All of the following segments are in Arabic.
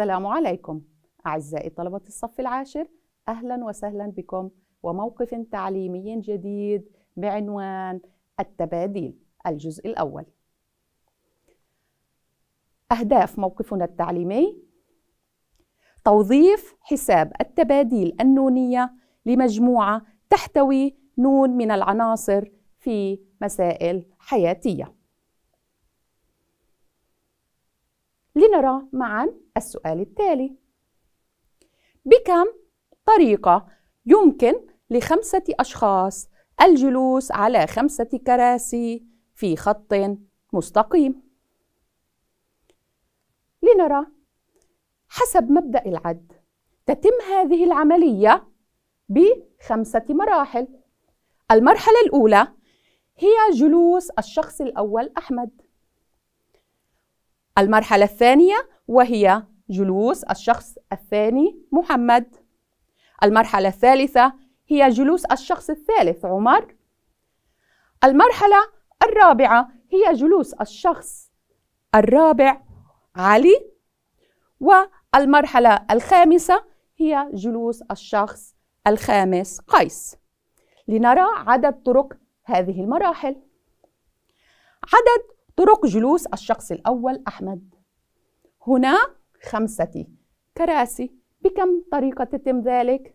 السلام عليكم أعزائي طلبة الصف العاشر أهلا وسهلا بكم وموقف تعليمي جديد بعنوان التباديل الجزء الأول أهداف موقفنا التعليمي توظيف حساب التباديل النونية لمجموعة تحتوي نون من العناصر في مسائل حياتية لنرى معا السؤال التالي بكم طريقة يمكن لخمسة أشخاص الجلوس على خمسة كراسي في خط مستقيم لنرى حسب مبدأ العد تتم هذه العملية بخمسة مراحل المرحلة الأولى هي جلوس الشخص الأول أحمد المرحلة الثانية وهي جلوس الشخص الثاني محمد المرحلة الثالثة هي جلوس الشخص الثالث عمر المرحلة الرابعة هي جلوس الشخص الرابع علي والمرحلة الخامسة هي جلوس الشخص الخامس قيس لنرى عدد طرق هذه المراحل عدد طرق جلوس الشخص الأول أحمد هنا خمسة كراسي بكم طريقة تتم ذلك؟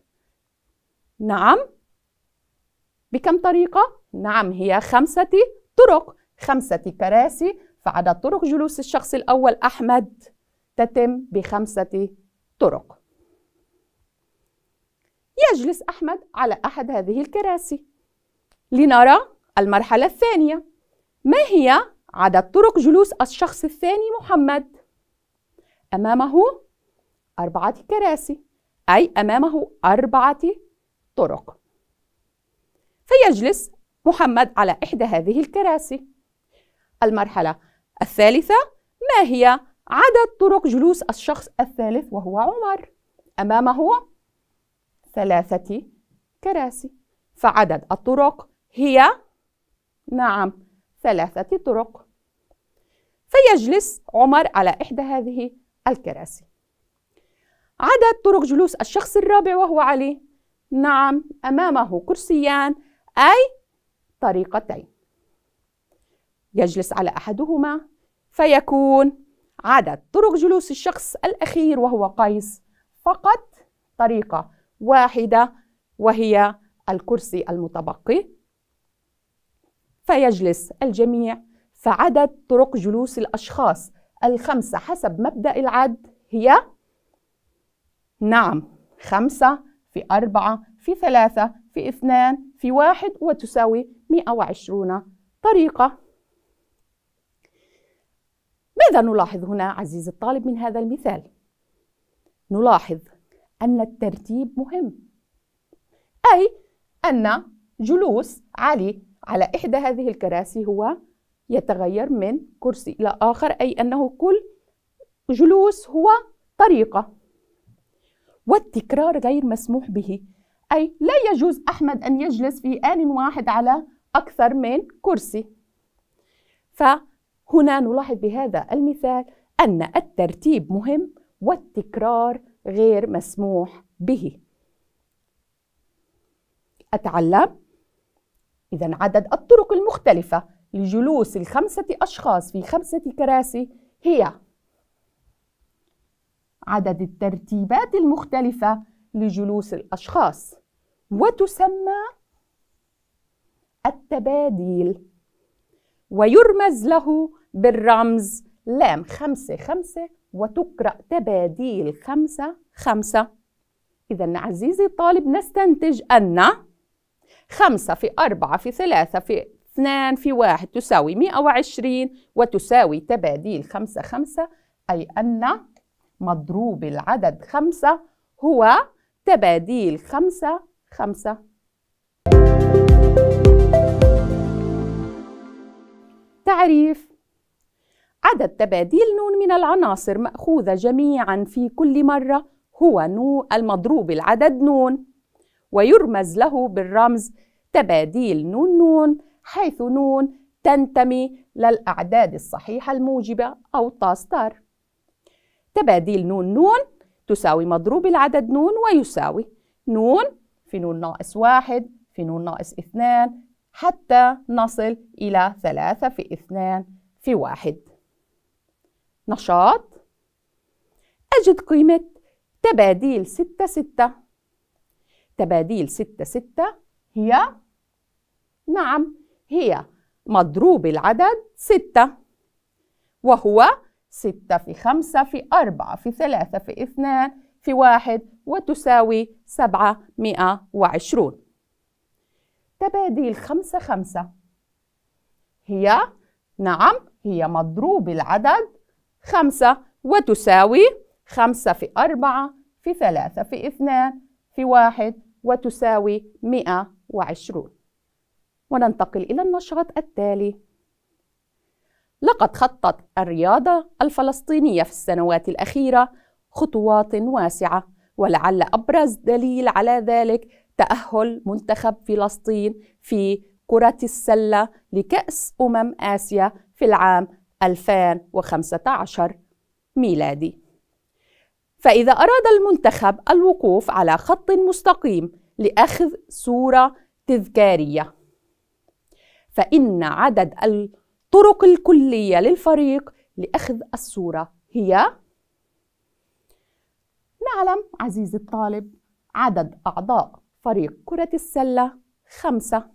نعم بكم طريقة؟ نعم هي خمسة طرق خمسة كراسي فعدد طرق جلوس الشخص الأول أحمد تتم بخمسة طرق يجلس أحمد على أحد هذه الكراسي لنرى المرحلة الثانية ما هي عدد طرق جلوس الشخص الثاني محمد أمامه أربعة كراسي أي أمامه أربعة طرق فيجلس محمد على إحدى هذه الكراسي المرحلة الثالثة ما هي عدد طرق جلوس الشخص الثالث وهو عمر أمامه ثلاثة كراسي فعدد الطرق هي نعم ثلاثة طرق فيجلس عمر على إحدى هذه الكراسي عدد طرق جلوس الشخص الرابع وهو علي نعم أمامه كرسيان أي طريقتين يجلس على أحدهما فيكون عدد طرق جلوس الشخص الأخير وهو قيس فقط طريقة واحدة وهي الكرسي المتبقي فيجلس الجميع فعدد طرق جلوس الأشخاص الخمسة حسب مبدأ العد هي نعم خمسة في أربعة في ثلاثة في اثنان في واحد وتساوي 120 طريقة ماذا نلاحظ هنا عزيزي الطالب من هذا المثال؟ نلاحظ أن الترتيب مهم أي أن جلوس علي على إحدى هذه الكراسي هو يتغير من كرسي إلى آخر أي أنه كل جلوس هو طريقة والتكرار غير مسموح به أي لا يجوز أحمد أن يجلس في آن واحد على أكثر من كرسي فهنا نلاحظ بهذا المثال أن الترتيب مهم والتكرار غير مسموح به أتعلم إذا عدد الطرق المختلفة لجلوس الخمسة أشخاص في خمسة كراسي هي عدد الترتيبات المختلفة لجلوس الأشخاص وتسمى التباديل ويرمز له بالرمز لام خمسة خمسة وتقرأ تباديل خمسة خمسة إذا عزيزي الطالب نستنتج أن خمسة في أربعة في ثلاثة في اثنان في واحد تساوي مئة وعشرين وتساوي تباديل خمسة خمسة أي أن مضروب العدد خمسة هو تباديل خمسة خمسة تعريف عدد تباديل نون من العناصر مأخوذة جميعا في كل مرة هو نون المضروب العدد نون ويرمز له بالرمز تباديل نون نون حيث نون تنتمي للأعداد الصحيحة الموجبة أو تاستر تباديل نون نون تساوي مضروب العدد نون ويساوي نون في نون ناقص واحد في نون ناقص اثنان حتى نصل إلى ثلاثة في اثنان في واحد نشاط أجد قيمة تباديل ستة ستة تباديل 6 6 هي نعم هي مضروب العدد 6 وهو 6 في 5 في 4 في 3 في 2 في 1 وتساوي 720 تباديل 5 5 هي نعم هي مضروب العدد 5 وتساوي 5 في 4 في 3 في 2 في 1 وتساوي 120 وننتقل إلى النشاط التالي لقد خطت الرياضة الفلسطينية في السنوات الأخيرة خطوات واسعة ولعل أبرز دليل على ذلك تأهل منتخب فلسطين في كرة السلة لكأس أمم آسيا في العام 2015 ميلادي فإذا أراد المنتخب الوقوف على خط مستقيم لأخذ صورة تذكارية فإن عدد الطرق الكلية للفريق لأخذ الصورة هي نعلم عزيزي الطالب عدد أعضاء فريق كرة السلة خمسة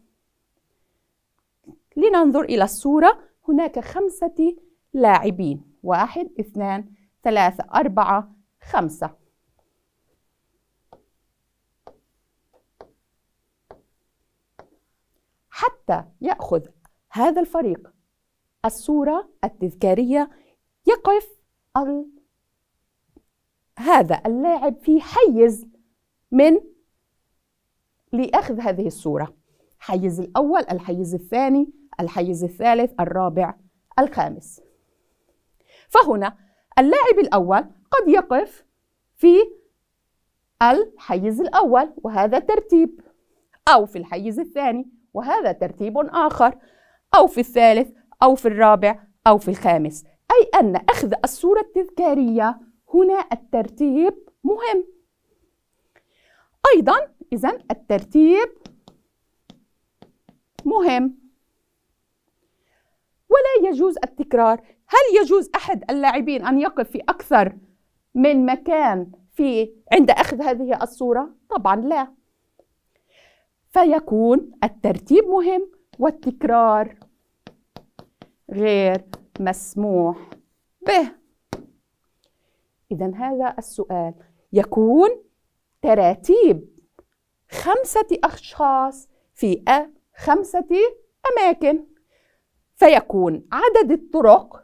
لننظر إلى الصورة هناك خمسة لاعبين واحد اثنان ثلاثة أربعة خمسة حتى يأخذ هذا الفريق الصورة التذكارية يقف ال... هذا اللاعب في حيز من لأخذ هذه الصورة حيز الأول الحيز الثاني الحيز الثالث الرابع الخامس فهنا اللاعب الأول قد يقف في الحيز الأول وهذا ترتيب أو في الحيز الثاني وهذا ترتيب آخر أو في الثالث أو في الرابع أو في الخامس أي أن أخذ الصورة التذكارية هنا الترتيب مهم أيضا إذا الترتيب مهم ولا يجوز التكرار هل يجوز أحد اللاعبين أن يقف في أكثر من مكان في عند أخذ هذه الصورة؟ طبعا لا فيكون الترتيب مهم والتكرار غير مسموح به إذا هذا السؤال يكون تراتيب خمسة أشخاص في خمسة أماكن فيكون عدد الطرق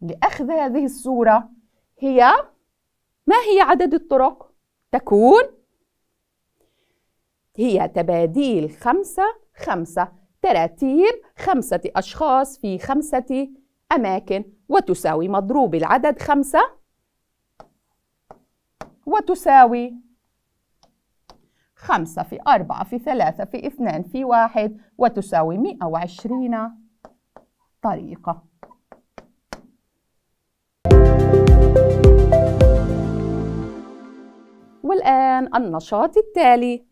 لأخذ هذه الصورة هي ما هي عدد الطرق؟ تكون هي تباديل خمسة خمسة تراتيب خمسة أشخاص في خمسة أماكن وتساوي مضروب العدد خمسة وتساوي خمسة في أربعة في ثلاثة في اثنان في واحد وتساوي مئة وعشرين طريقة الآن النشاط التالي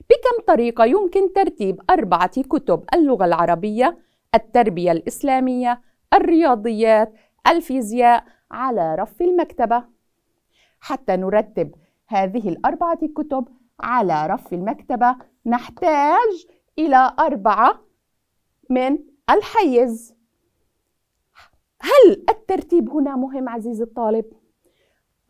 بكم طريقة يمكن ترتيب أربعة كتب اللغة العربية، التربية الإسلامية، الرياضيات، الفيزياء على رف المكتبة؟ حتى نرتب هذه الأربعة كتب على رف المكتبة نحتاج إلى أربعة من الحيز هل الترتيب هنا مهم عزيزي الطالب؟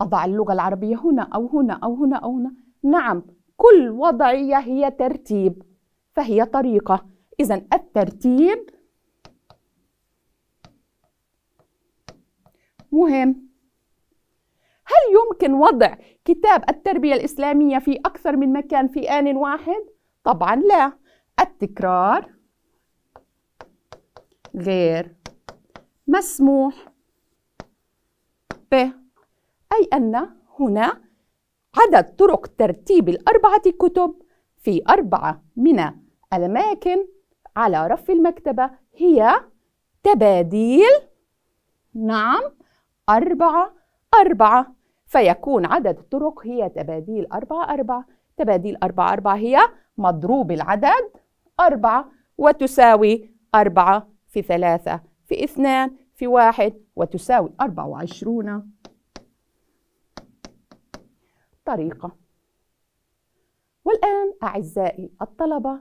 أضع اللغة العربية هنا أو هنا أو هنا أو هنا نعم كل وضعية هي ترتيب فهي طريقة إذا الترتيب مهم هل يمكن وضع كتاب التربية الإسلامية في أكثر من مكان في آن واحد؟ طبعا لا التكرار غير مسموح به أي أن هنا عدد طرق ترتيب الأربعة كتب في أربعة من الأماكن على رف المكتبة هي تباديل نعم أربعة أربعة فيكون عدد الطرق هي تباديل أربعة أربعة تباديل أربعة أربعة هي مضروب العدد أربعة وتساوي أربعة في ثلاثة في اثنان في واحد وتساوي أربعة وعشرون طريقة والآن أعزائي الطلبة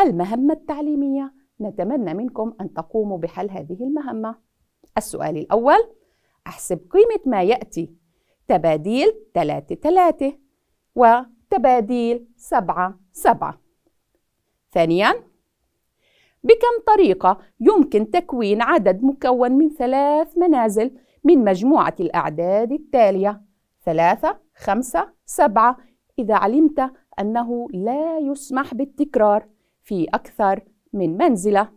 المهمة التعليمية نتمنى منكم أن تقوموا بحل هذه المهمة السؤال الأول أحسب قيمة ما يأتي تباديل 3 3 وتباديل 7 7 ثانياً بكم طريقة يمكن تكوين عدد مكون من ثلاث منازل من مجموعة الأعداد التالية ثلاثة خمسة سبعة إذا علمت أنه لا يسمح بالتكرار في أكثر من منزلة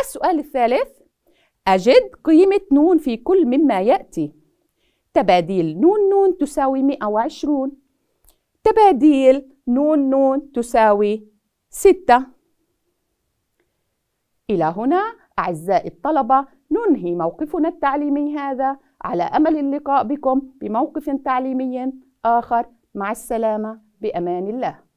السؤال الثالث أجد قيمة نون في كل مما يأتي تباديل نون نون تساوي 120 تباديل نون نون تساوي 6 إلى هنا أعزائي الطلبة ننهي موقفنا التعليمي هذا على أمل اللقاء بكم بموقف تعليمي آخر مع السلامة بأمان الله